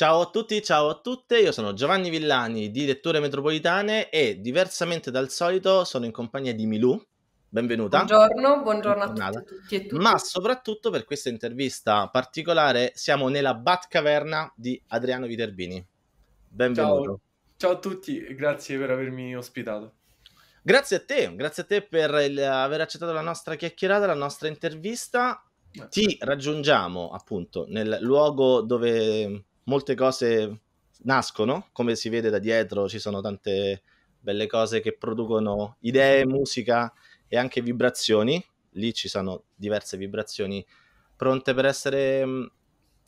Ciao a tutti, ciao a tutte, io sono Giovanni Villani direttore Metropolitane e diversamente dal solito sono in compagnia di Milù. Benvenuta. Buongiorno, buongiorno a tutti, tutti e tutti. Ma soprattutto per questa intervista particolare siamo nella Batcaverna di Adriano Viterbini. Benvenuto. Ciao, ciao a tutti, grazie per avermi ospitato. Grazie a te, grazie a te per il, aver accettato la nostra chiacchierata, la nostra intervista. Ti raggiungiamo appunto nel luogo dove molte cose nascono, come si vede da dietro, ci sono tante belle cose che producono idee, musica e anche vibrazioni. Lì ci sono diverse vibrazioni pronte per essere mm,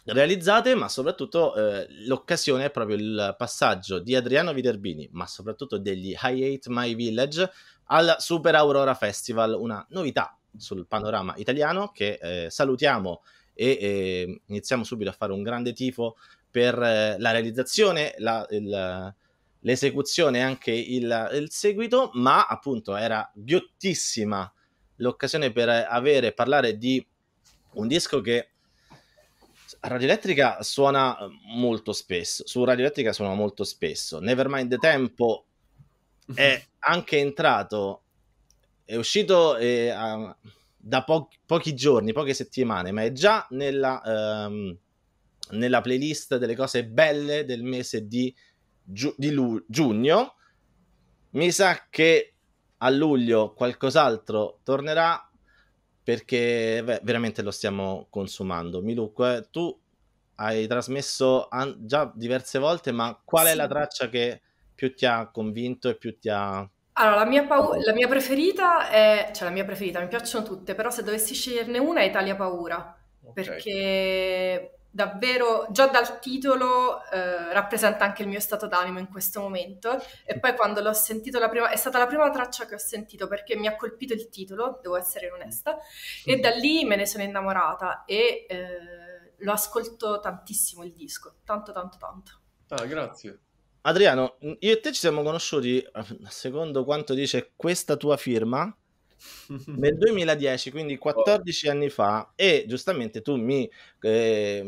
realizzate, ma soprattutto eh, l'occasione è proprio il passaggio di Adriano Viterbini, ma soprattutto degli I Hate My Village al Super Aurora Festival, una novità sul panorama italiano che eh, salutiamo e eh, iniziamo subito a fare un grande tifo per eh, la realizzazione, la, il, l'esecuzione e anche il, il, seguito, ma appunto era ghiottissima l'occasione per avere, parlare di un disco che Radio Elettrica suona molto spesso, su Radio Elettrica suona molto spesso, Nevermind the Tempo è anche entrato, è uscito eh, da po- pochi giorni, poche settimane, ma è già nella... Ehm, nella playlist delle cose belle del mese di, giu- di lu- giugno. Mi sa che a luglio qualcos'altro tornerà perché beh, veramente lo stiamo consumando. Miluk, tu hai trasmesso an- già diverse volte, ma qual è la traccia che più ti ha convinto e più ti ha... Allora, la mia, pau- la mia preferita è... cioè la mia preferita, mi piacciono tutte, però se dovessi sceglierne una è Italia Paura, okay. perché davvero già dal titolo eh, rappresenta anche il mio stato d'animo in questo momento e poi quando l'ho sentito la prima è stata la prima traccia che ho sentito perché mi ha colpito il titolo devo essere onesta e da lì me ne sono innamorata e eh, lo ascolto tantissimo il disco tanto tanto tanto ah grazie Adriano io e te ci siamo conosciuti eh, secondo quanto dice questa tua firma nel 2010, quindi 14 anni fa, e giustamente tu mi, eh,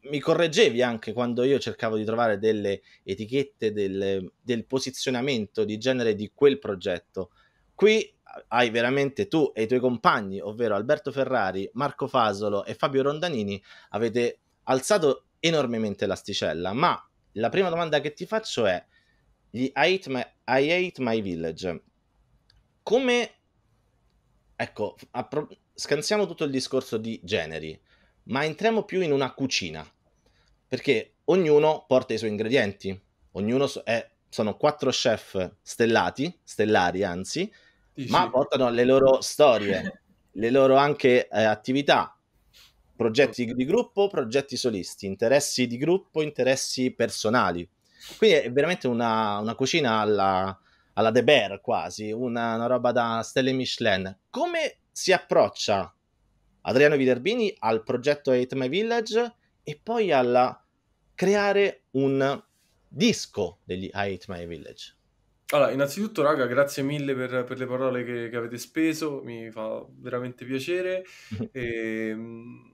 mi, correggevi anche quando io cercavo di trovare delle etichette del, del posizionamento di genere di quel progetto. Qui hai veramente tu e i tuoi compagni, ovvero Alberto Ferrari, Marco Fasolo e Fabio Rondanini, avete alzato enormemente l'asticella. Ma la prima domanda che ti faccio è: gli I Hate My, I Hate My Village, come Ecco, pro- scansiamo tutto il discorso di generi, ma entriamo più in una cucina, perché ognuno porta i suoi ingredienti, ognuno so- è, sono quattro chef stellati, stellari anzi, Dici. ma portano le loro storie, le loro anche eh, attività, progetti di gruppo, progetti solisti, interessi di gruppo, interessi personali. Quindi è veramente una, una cucina alla, alla De Bear quasi, una, una roba da stelle Michelin. Come si approccia Adriano Viterbini al progetto Hate My Village e poi alla creare un disco degli Hate My Village? Allora, innanzitutto, raga, grazie mille per, per le parole che, che, avete speso, mi fa veramente piacere. e, ehm,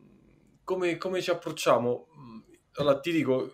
come, come, ci approcciamo? Allora, ti dico,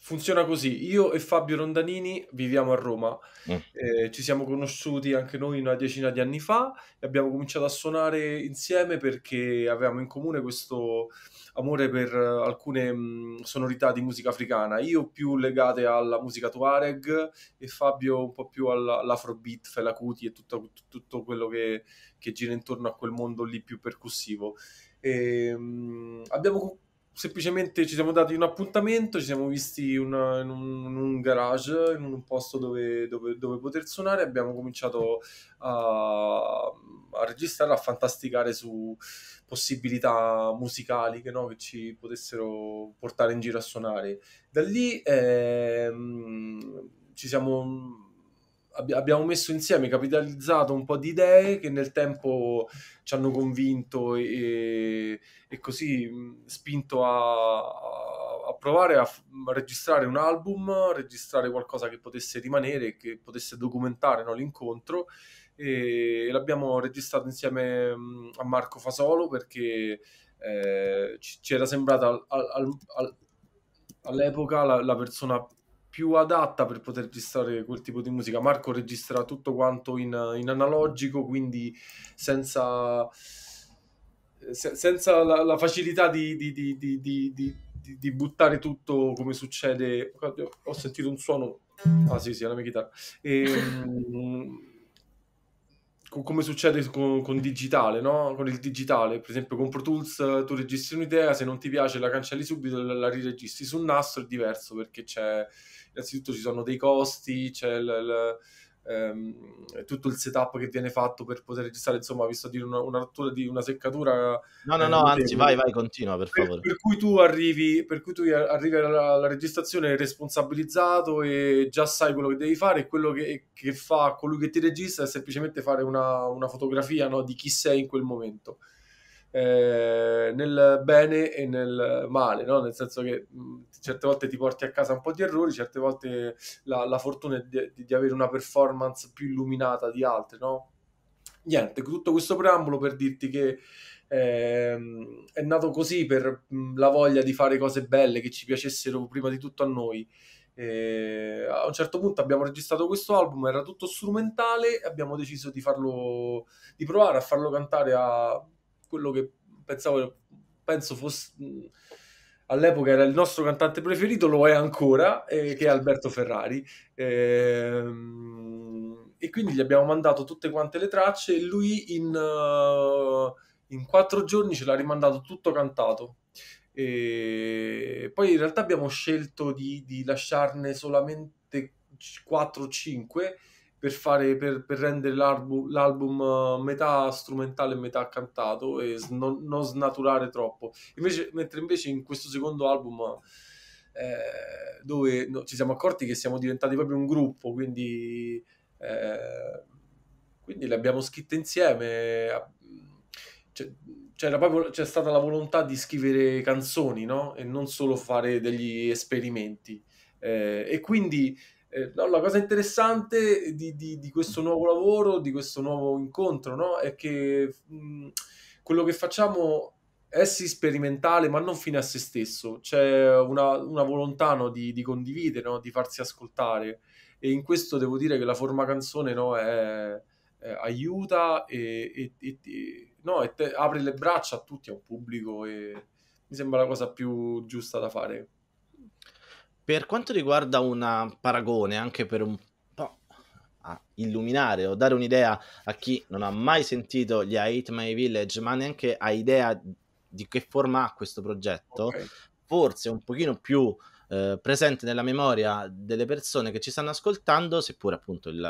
funziona così. Io e Fabio Rondanini viviamo a Roma, mm. eh, ci siamo conosciuti anche noi una decina di anni fa e abbiamo cominciato a suonare insieme perché avevamo in comune questo amore per alcune mh, mm, sonorità di musica africana, io più legate alla musica Tuareg e Fabio un po' più alla, all'afrobeat, Felacuti e tutto, tutto quello che, che, gira intorno a quel mondo lì più percussivo. E, ehm, mh, abbiamo semplicemente ci siamo dati un appuntamento, ci siamo visti una, in, un, in, un, garage, in un posto dove, dove, dove poter suonare, abbiamo cominciato a, a, registrare, a fantasticare su possibilità musicali che, no, che, ci potessero portare in giro a suonare. Da lì ehm, ci siamo ab- abbiamo messo insieme, capitalizzato un po' di idee che nel tempo ci hanno convinto e, e così spinto a, a provare a, f- a, registrare un album, registrare qualcosa che potesse rimanere, che potesse documentare no, l'incontro. E l'abbiamo registrato insieme a Marco Fasolo perché eh, ci era sembrata al, al, al, all'epoca la, la persona più adatta per poter registrare quel tipo di musica. Marco registra tutto quanto in, in analogico, quindi senza, se, senza la, la, facilità di, di, di, di, buttare tutto come succede. Ho sentito un suono. Ah, sì, sì, è la mia chitarra. E, ehm, come succede con, con, digitale, no? Con il digitale, per esempio con Pro Tools eh, tu registri un'idea, se non ti piace la cancelli subito, la, la riregistri su un nastro è diverso perché c'è innanzitutto ci sono dei costi, c'è il, il ehm, tutto il setup che viene fatto per poter registrare, insomma, visto di una, una rottura di una seccatura. No, no, eh, no, anzi, vai, vai, continua per favore. Per, per, cui tu arrivi, per cui tu arrivi alla, alla, registrazione responsabilizzato e già sai quello che devi fare, e quello che, che fa colui che ti registra è semplicemente fare una, una fotografia no, di chi sei in quel momento. Eh, nel bene e nel male, no? nel senso che mh, mm, certe volte ti porti a casa un po' di errori, certe volte la, la fortuna di, di, avere una performance più illuminata di altre. No? Niente, tutto questo preambolo per dirti che eh, è nato così per mh, mm, la voglia di fare cose belle che ci piacessero prima di tutto a noi. E a un certo punto abbiamo registrato questo album, era tutto strumentale e abbiamo deciso di farlo, di provare a farlo cantare a quello che pensavo, penso fosse all'epoca era il nostro cantante preferito, lo è ancora, eh, che è Alberto Ferrari. Eh, e quindi gli abbiamo mandato tutte quante le tracce e lui in, uh, in quattro giorni ce l'ha rimandato tutto cantato. E poi in realtà abbiamo scelto di, di lasciarne solamente 4-5 o per, fare, per, per rendere l'album, l'album, eh, metà strumentale e metà cantato e non, non snaturare troppo. Invece, mentre invece in questo secondo album eh, dove no, ci siamo accorti che siamo diventati proprio un gruppo, quindi, eh, quindi le abbiamo scritte insieme. Cioè, c'era proprio c'è stata la volontà di scrivere canzoni, no? E non solo fare degli esperimenti. Eh, e quindi eh, no, la cosa interessante di, di, di, questo nuovo lavoro, di questo nuovo incontro, no? è che mh, quello che facciamo è sì sperimentale, ma non fine a se stesso. C'è una, una volontà no? di, di, condividere, di farsi ascoltare. E in questo devo dire che la forma canzone è, è, aiuta e, e, e te, apre le braccia a tutti, a un pubblico. E mi sembra la cosa più giusta da fare. Per quanto riguarda un paragone, anche per un po' a illuminare o dare un'idea a chi non ha mai sentito gli Hate My Village, ma neanche ha idea di che forma ha questo progetto, okay. forse un pochino più eh, presente nella memoria delle persone che ci stanno ascoltando, seppure appunto il,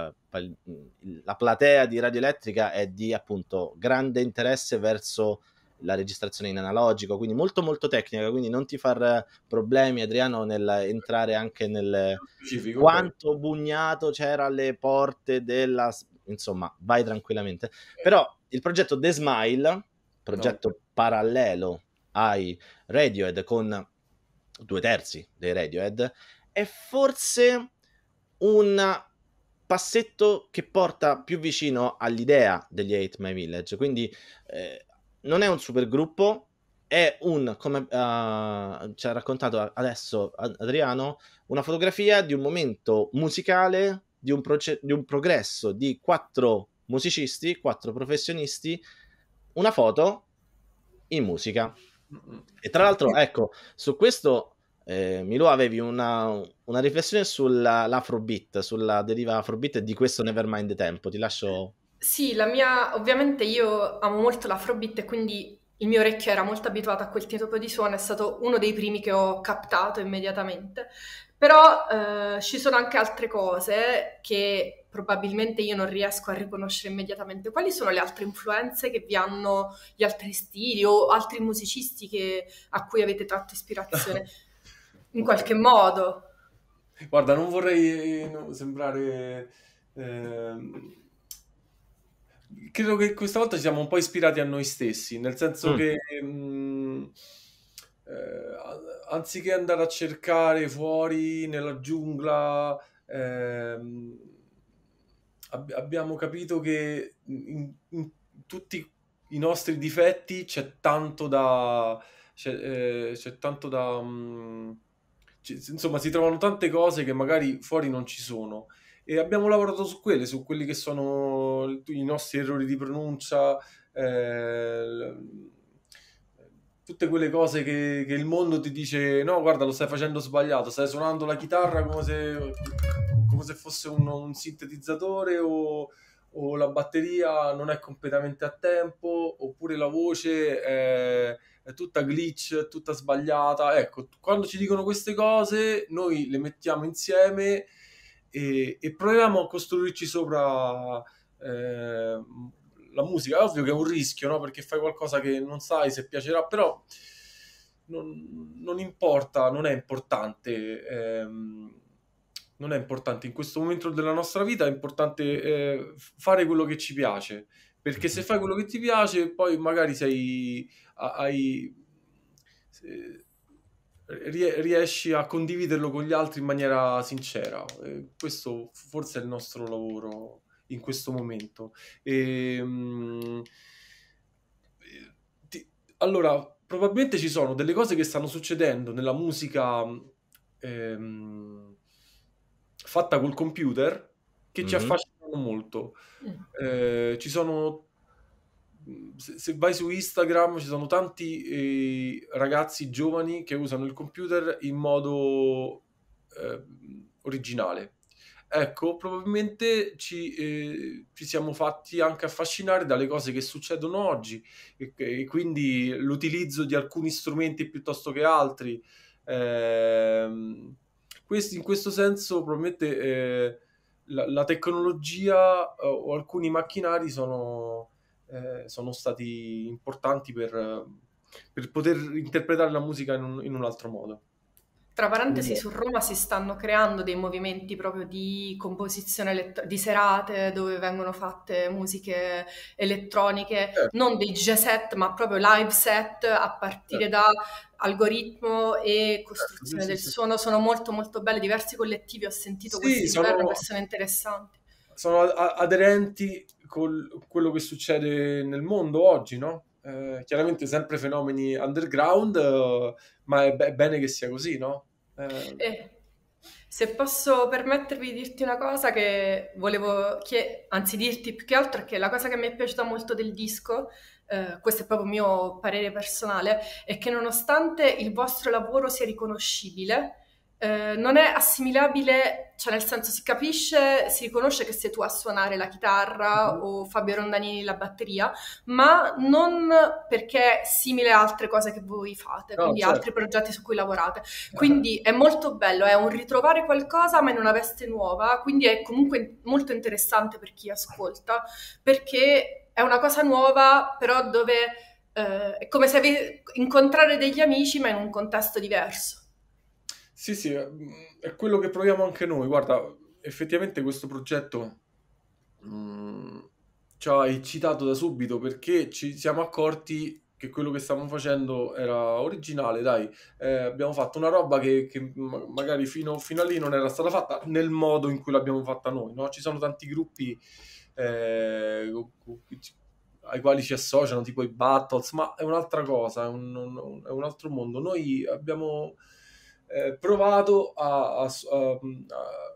la platea di Radio Elettrica è di appunto grande interesse verso la registrazione in analogico, quindi molto molto tecnica, quindi non ti far problemi Adriano nel entrare anche nel Specifico, quanto beh. bugnato c'era alle porte della insomma, vai tranquillamente. Però il progetto The Smile, progetto no. parallelo ai Radiohead con due terzi dei Radiohead, è forse un passetto che porta più vicino all'idea degli 8 My Village, quindi eh, non è un super gruppo, è un, come uh, ci ha raccontato adesso Adriano, una fotografia di un momento musicale, di un, proce- di un progresso di quattro musicisti, quattro professionisti, una foto in musica. E tra l'altro, ecco, su questo eh, Milo avevi una, una riflessione sull'afrobeat, sulla deriva afrobeat di questo Nevermind Tempo. Ti lascio sì, la mia ovviamente io amo molto l'afrobeat e quindi il mio orecchio era molto abituato a quel tipo di suono, è stato uno dei primi che ho captato immediatamente. Però eh, ci sono anche altre cose che probabilmente io non riesco a riconoscere immediatamente. Quali sono le altre influenze che vi hanno gli altri stili o altri musicisti che, a cui avete tratto ispirazione? In qualche modo. Guarda, non vorrei eh, sembrare... Eh credo che questa volta ci siamo un po' ispirati a noi stessi, nel senso mm. che mh, mm, eh, anziché andare a cercare fuori nella giungla, eh, ab- abbiamo capito che in, in, tutti i nostri difetti c'è tanto da... C'è, eh, c'è tanto da mh, mm, c- insomma, si trovano tante cose che magari fuori non ci sono e abbiamo lavorato su quelle, su quelli che sono i nostri errori di pronuncia, eh, tutte quelle cose che, che, il mondo ti dice no guarda lo stai facendo sbagliato, stai suonando la chitarra come se, come se fosse un, un sintetizzatore o, o, la batteria non è completamente a tempo oppure la voce è, è tutta glitch, è tutta sbagliata. Ecco, quando ci dicono queste cose noi le mettiamo insieme e, e proviamo a costruirci sopra eh, la musica. È ovvio che è un rischio, no? Perché fai qualcosa che non sai se piacerà, però non, non importa, non è importante. Ehm, non è importante in questo momento della nostra vita, è importante eh, fare quello che ci piace, perché se mhm. fai quello che ti piace, poi magari sei, hai, se, riesci a condividerlo con gli altri in maniera sincera. Eh, questo forse è il nostro lavoro in questo momento. E, ehm, eh, ti, allora, probabilmente ci sono delle cose che stanno succedendo nella musica ehm, fatta col computer che mm-hmm. ci affascinano molto. Mm. Eh, ci sono se, vai su Instagram ci sono tanti eh, ragazzi giovani che usano il computer in modo eh, originale. Ecco, probabilmente ci, eh, ci, siamo fatti anche affascinare dalle cose che succedono oggi e, e quindi l'utilizzo di alcuni strumenti piuttosto che altri. Ehm, questo, in questo senso probabilmente eh, la, la, tecnologia eh, o alcuni macchinari sono eh, sono stati importanti per, eh, per, poter interpretare la musica in un, in un altro modo. Tra parentesi, su Roma si stanno creando dei movimenti proprio di composizione elett- di serate dove vengono fatte musiche elettroniche, eh. non dei DJ set, ma proprio live set a partire eh. da algoritmo e certo, costruzione eh, sì, del sì, suono. Sì. Sono molto molto belle, diversi collettivi, ho sentito sì, questi sono... persone interessanti. Sono aderenti con quello che succede nel mondo oggi, no? Eh, chiaramente sempre fenomeni underground, eh, ma è, be- è, bene che sia così, no? Eh... eh se posso permettervi di dirti una cosa che volevo, che, anzi dirti più che altro, è che la cosa che mi è piaciuta molto del disco, eh, questo è proprio il mio parere personale, è che nonostante il vostro lavoro sia riconoscibile, eh, non è assimilabile, cioè nel senso si capisce, si riconosce che sei tu a suonare la chitarra mhm. o Fabio Rondanini la batteria, ma non perché è simile a altre cose che voi fate, no, quindi certo. altri progetti su cui lavorate. Eh. Quindi è molto bello, è un ritrovare qualcosa ma in una veste nuova, quindi è comunque molto interessante per chi ascolta, perché è una cosa nuova, però dove eh, è come se ave- incontrare degli amici ma in un contesto diverso. Sì, sì, mm, è quello che proviamo anche noi. Guarda, effettivamente questo progetto mh, mm, ci ha eccitato da subito perché ci siamo accorti che quello che stavamo facendo era originale, dai, eh, abbiamo fatto una roba che, che magari fino, fino, a lì non era stata fatta nel modo in cui l'abbiamo fatta noi, no? Ci sono tanti gruppi eh, ai quali ci associano, tipo i Battles, ma è un'altra cosa, è un, un, è un altro mondo. Noi abbiamo eh, provato a, a, mm, a,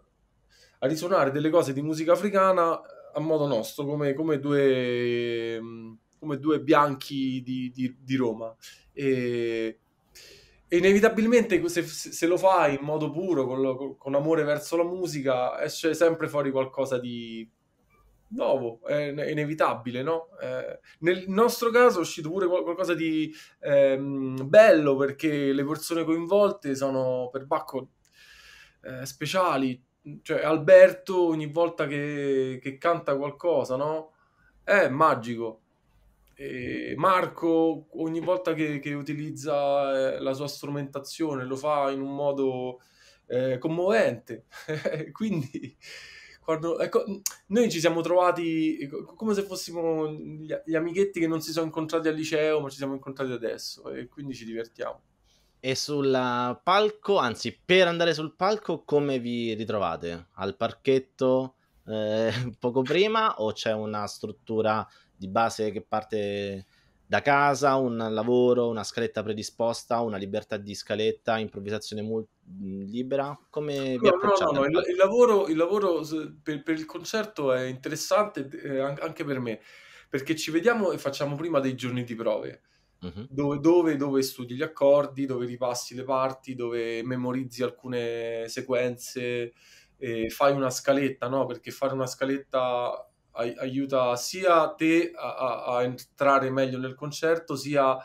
a, risuonare delle cose di musica africana eh, a modo nostro, come, come, due, mm, come due, bianchi di, di, di Roma. E, e inevitabilmente se, se, lo fai in modo puro, con, con amore verso la musica, esce sempre fuori qualcosa di nuovo, è inevitabile, no? Eh, nel nostro caso è uscito pure qualcosa di ehm, bello perché le persone coinvolte sono per Bacco eh, speciali, cioè Alberto ogni volta che, che canta qualcosa, no? È magico. E Marco ogni volta che, che utilizza eh, la sua strumentazione lo fa in un modo eh, commovente, quindi Ricordo, ecco, noi ci siamo trovati eh, come se fossimo gli, gli amichetti che non si sono incontrati al liceo, ma ci siamo incontrati adesso e quindi ci divertiamo. E sul palco, anzi, per andare sul palco, come vi ritrovate? Al parchetto eh, poco prima o c'è una struttura di base che parte da casa, un lavoro, una scaletta predisposta, una libertà di scaletta, improvvisazione mul- libera? Come vi no, no, no, no. Il, il, lavoro, il lavoro per, per, il concerto è interessante eh, anche per me, perché ci vediamo e facciamo prima dei giorni di prove. Uh-huh. Dove, dove, dove, studi gli accordi, dove ripassi le parti, dove memorizzi alcune sequenze, eh, fai una scaletta, no? Perché fare una scaletta aiuta sia te a, a, a, entrare meglio nel concerto, sia a,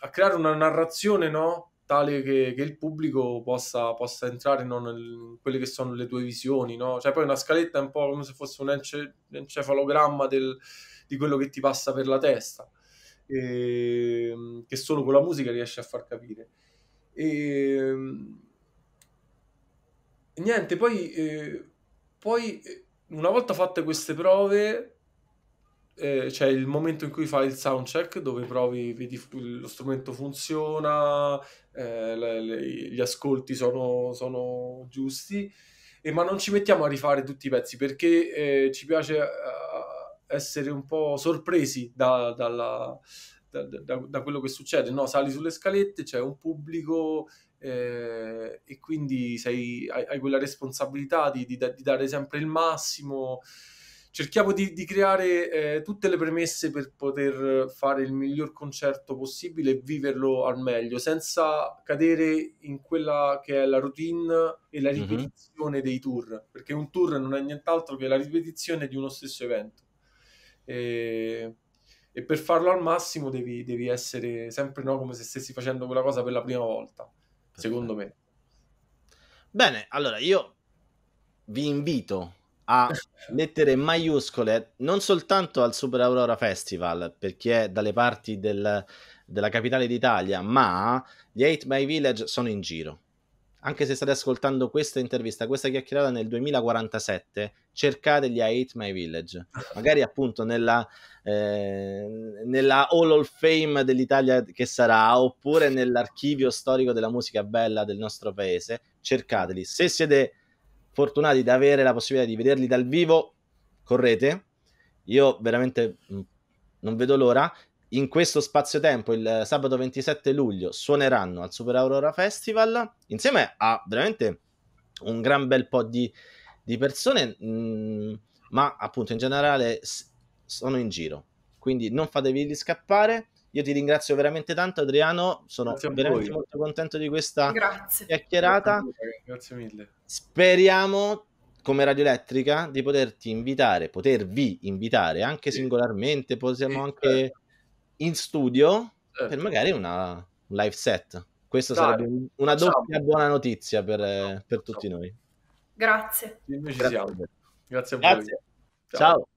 a creare una narrazione, no? Tale che, che il pubblico possa, possa entrare no? nel, in quelle che sono le tue visioni, no? Cioè, poi una scaletta è un po' come se fosse un ence- encefalogramma del, di quello che ti passa per la testa, e, ehm, che solo con la musica riesci a far capire. E, ehm, niente, poi, eh, poi eh, una volta fatte queste prove eh, c'è il momento in cui fai il soundcheck dove provi, vedi lo strumento funziona, eh, le, le, gli ascolti sono, sono giusti, eh, ma non ci mettiamo a rifare tutti i pezzi perché eh, ci piace eh, essere un po' sorpresi da, dalla, da, da, da quello che succede. No, sali sulle scalette, c'è un pubblico eh, e quindi sei, hai, hai, quella responsabilità di, di, di, dare sempre il massimo. Cerchiamo di, di creare eh, tutte le premesse per poter fare il miglior concerto possibile e viverlo al meglio, senza cadere in quella che è la routine e la mhm. ripetizione mm-hmm. dei tour, perché un tour non è nient'altro che la ripetizione di uno stesso evento. E e per farlo al massimo devi, devi essere sempre no, come se stessi facendo quella cosa per la prima volta. Perfetto. secondo me. Bene, allora io vi invito a lettere maiuscole non soltanto al Super Aurora Festival, perché è dalle parti del, della capitale d'Italia, ma gli 8 My Village sono in giro. Anche se state ascoltando questa intervista, questa chiacchierata nel 2047, cercate gli 8 My Village. Magari appunto nella, eh, nella Hall of Fame dell'Italia che sarà, oppure nell'archivio storico della musica bella del nostro paese, cercateli. Se siete fortunati di avere la possibilità di vederli dal vivo, correte. Io veramente mm, non vedo l'ora. In questo spazio-tempo, il sabato 27 luglio, suoneranno al Super Aurora Festival insieme a veramente un gran bel po' di, di persone, mh, mm, ma appunto in generale sono in giro. Quindi non fatevi scappare. Io ti ringrazio veramente tanto, Adriano. Sono grazie veramente molto contento di questa grazie. chiacchierata. Grazie mille. Speriamo come Radio Elettrica di poterti invitare, potervi invitare anche sì. singolarmente. Possiamo sì, anche certo. in studio certo. per magari una, un live set. Questa Dai, sarebbe una doppia buona notizia per, no, per tutti noi. Grazie. ci grazie. siamo. Grazie a voi. Grazie. Ciao. Ciao.